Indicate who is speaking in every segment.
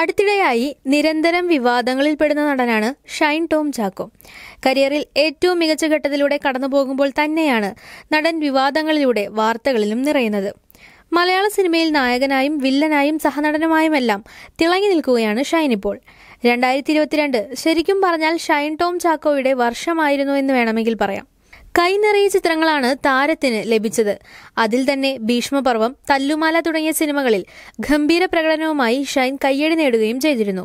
Speaker 1: അടുത്തിടെയായി നിരന്തരം വിവാദങ്ങളിൽപ്പെടുന്ന നടനാണ് ഷൈൻ ടോം ചാക്കോ കരിയറിൽ ഏറ്റവും മികച്ച ഘട്ടത്തിലൂടെ കടന്നുപോകുമ്പോൾ തന്നെയാണ് നടൻ വിവാദങ്ങളിലൂടെ വാർത്തകളിലും നിറയുന്നത് മലയാള സിനിമയിൽ നായകനായും വില്ലനായും സഹനടനുമായുമെല്ലാം തിളങ്ങി നിൽക്കുകയാണ് ഷൈൻ ഇപ്പോൾ രണ്ടായിരത്തി ഇരുപത്തിരണ്ട് ശരിക്കും പറഞ്ഞാൽ ഷൈൻ ടോം ചാക്കോയുടെ വർഷമായിരുന്നു എന്ന് വേണമെങ്കിൽ പറയാം കൈനിറയ ചിത്രങ്ങളാണ് താരത്തിന് ലഭിച്ചത് അതിൽ തന്നെ ഭീഷ്മപർവം തല്ലുമാല തുടങ്ങിയ സിനിമകളിൽ ഗംഭീര പ്രകടനവുമായി ഷൈൻ കയ്യടി നേടുകയും ചെയ്തിരുന്നു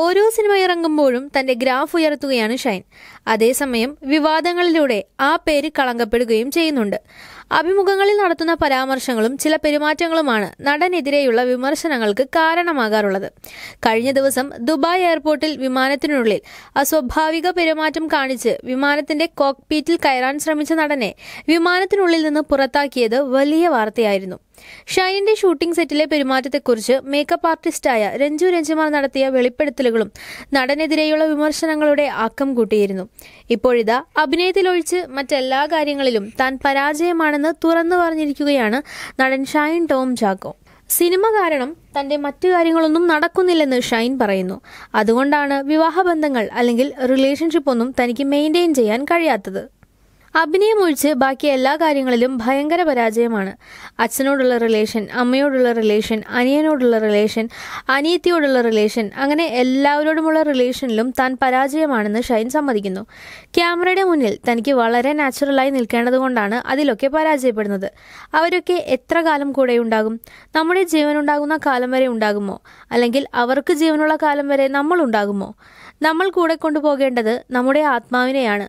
Speaker 1: ഓരോ സിനിമ ഇറങ്ങുമ്പോഴും തന്റെ ഗ്രാഫ് ഉയർത്തുകയാണ് ഷൈൻ അതേസമയം വിവാദങ്ങളിലൂടെ ആ പേര് കളങ്കപ്പെടുകയും ചെയ്യുന്നുണ്ട് അഭിമുഖങ്ങളിൽ നടത്തുന്ന പരാമർശങ്ങളും ചില പെരുമാറ്റങ്ങളുമാണ് നടനെതിരെയുള്ള വിമർശനങ്ങൾക്ക് കാരണമാകാറുള്ളത് കഴിഞ്ഞ ദിവസം ദുബായ് എയർപോർട്ടിൽ വിമാനത്തിനുള്ളിൽ അസ്വാഭാവിക പെരുമാറ്റം കാണിച്ച് വിമാനത്തിന്റെ കോക്ക്പീറ്റിൽ കയറാൻ ശ്രമിച്ച നടനെ വിമാനത്തിനുള്ളിൽ നിന്ന് പുറത്താക്കിയത് വലിയ വാർത്തയായിരുന്നു ഷൈനിന്റെ ഷൂട്ടിംഗ് സെറ്റിലെ പെരുമാറ്റത്തെക്കുറിച്ച് മേക്കപ്പ് ആർട്ടിസ്റ്റായ രഞ്ജു രഞ്ജുമാർ നടത്തിയ വെളിപ്പെടുത്തലുകളും നടനെതിരെയുള്ള വിമർശനങ്ങളുടെ ആക്കം കൂട്ടിയിരുന്നു ഇപ്പോഴിതാ അഭിനയത്തിലൊഴിച്ച് മറ്റെല്ലാ കാര്യങ്ങളിലും താൻ പരാജയമാണെന്ന് തുറന്നു പറഞ്ഞിരിക്കുകയാണ് നടൻ ഷൈൻ ടോം ചാക്കോ സിനിമ കാരണം തന്റെ മറ്റു കാര്യങ്ങളൊന്നും നടക്കുന്നില്ലെന്ന് ഷൈൻ പറയുന്നു അതുകൊണ്ടാണ് വിവാഹബന്ധങ്ങൾ അല്ലെങ്കിൽ റിലേഷൻഷിപ്പ് ഒന്നും തനിക്ക് മെയിൻറ്റെയിൻ ചെയ്യാൻ കഴിയാത്തത് അഭിനയം ഒഴിച്ച് ബാക്കി എല്ലാ കാര്യങ്ങളിലും ഭയങ്കര പരാജയമാണ് അച്ഛനോടുള്ള റിലേഷൻ അമ്മയോടുള്ള റിലേഷൻ അനിയനോടുള്ള റിലേഷൻ അനിയത്തിയോടുള്ള റിലേഷൻ അങ്ങനെ എല്ലാവരോടുമുള്ള റിലേഷനിലും താൻ പരാജയമാണെന്ന് ഷൈൻ സമ്മതിക്കുന്നു ക്യാമറയുടെ മുന്നിൽ തനിക്ക് വളരെ നാച്ചുറലായി നിൽക്കേണ്ടതുകൊണ്ടാണ് അതിലൊക്കെ പരാജയപ്പെടുന്നത് അവരൊക്കെ എത്ര കാലം കൂടെ ഉണ്ടാകും നമ്മുടെ ഉണ്ടാകുന്ന കാലം വരെ ഉണ്ടാകുമോ അല്ലെങ്കിൽ അവർക്ക് ജീവനുള്ള കാലം വരെ നമ്മൾ ഉണ്ടാകുമോ നമ്മൾ കൂടെ കൊണ്ടുപോകേണ്ടത് നമ്മുടെ ആത്മാവിനെയാണ്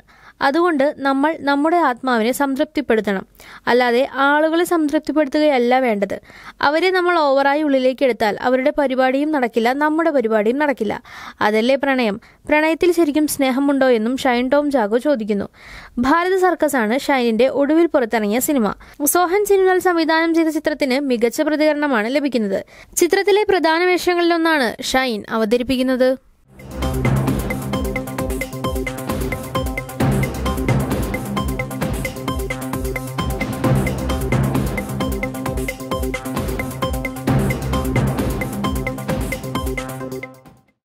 Speaker 1: അതുകൊണ്ട് നമ്മൾ നമ്മുടെ ആത്മാവിനെ സംതൃപ്തിപ്പെടുത്തണം അല്ലാതെ ആളുകളെ സംതൃപ്തിപ്പെടുത്തുകയല്ല വേണ്ടത് അവരെ നമ്മൾ ഓവറായി ഉള്ളിലേക്ക് എടുത്താൽ അവരുടെ പരിപാടിയും നടക്കില്ല നമ്മുടെ പരിപാടിയും നടക്കില്ല അതല്ലേ പ്രണയം പ്രണയത്തിൽ ശരിക്കും സ്നേഹമുണ്ടോ എന്നും ഷൈൻ ടോം ജാഗോ ചോദിക്കുന്നു ഭാരത സർക്കസ് ആണ് ഷൈനിന്റെ ഒടുവിൽ പുറത്തിറങ്ങിയ സിനിമ സോഹൻ സിനിമ സംവിധാനം ചെയ്ത ചിത്രത്തിന് മികച്ച പ്രതികരണമാണ് ലഭിക്കുന്നത് ചിത്രത്തിലെ പ്രധാന വേഷങ്ങളിലൊന്നാണ് ഷൈൻ അവതരിപ്പിക്കുന്നത്